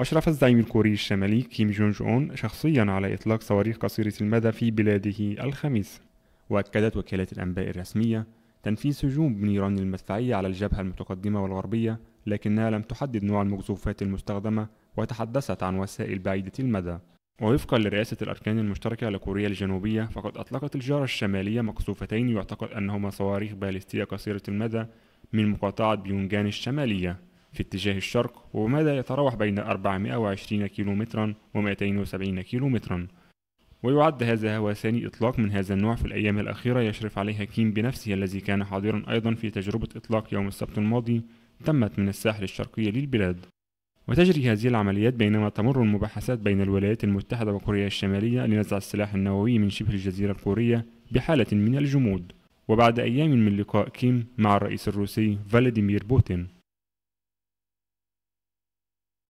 أشرف الزعيم الكوري الشمالي كيم جونج أون شخصيا على إطلاق صواريخ قصيرة المدى في بلاده الخميس وأكدت وكالات الأنباء الرسمية تنفيذ هجوم نيران المدفعية على الجبهة المتقدمة والغربية لكنها لم تحدد نوع المقذوفات المستخدمة وتحدثت عن وسائل بعيدة المدى ووفقا لرئاسة الأركان المشتركة لكوريا الجنوبية فقد أطلقت الجارة الشمالية مقصوفتين يعتقد أنهما صواريخ باليستية قصيرة المدى من مقاطعة بيونجان الشمالية في اتجاه الشرق ومدى يتراوح بين 420 كيلومترا و270 كيلومترا ويعد هذا هو ثاني إطلاق من هذا النوع في الأيام الأخيرة يشرف عليها كيم بنفسه الذي كان حاضرا أيضا في تجربة إطلاق يوم السبت الماضي تمت من الساحل الشرقي للبلاد وتجري هذه العمليات بينما تمر المباحثات بين الولايات المتحدة وكوريا الشمالية لنزع السلاح النووي من شبه الجزيرة الكورية بحالة من الجمود وبعد أيام من لقاء كيم مع الرئيس الروسي فلاديمير بوتين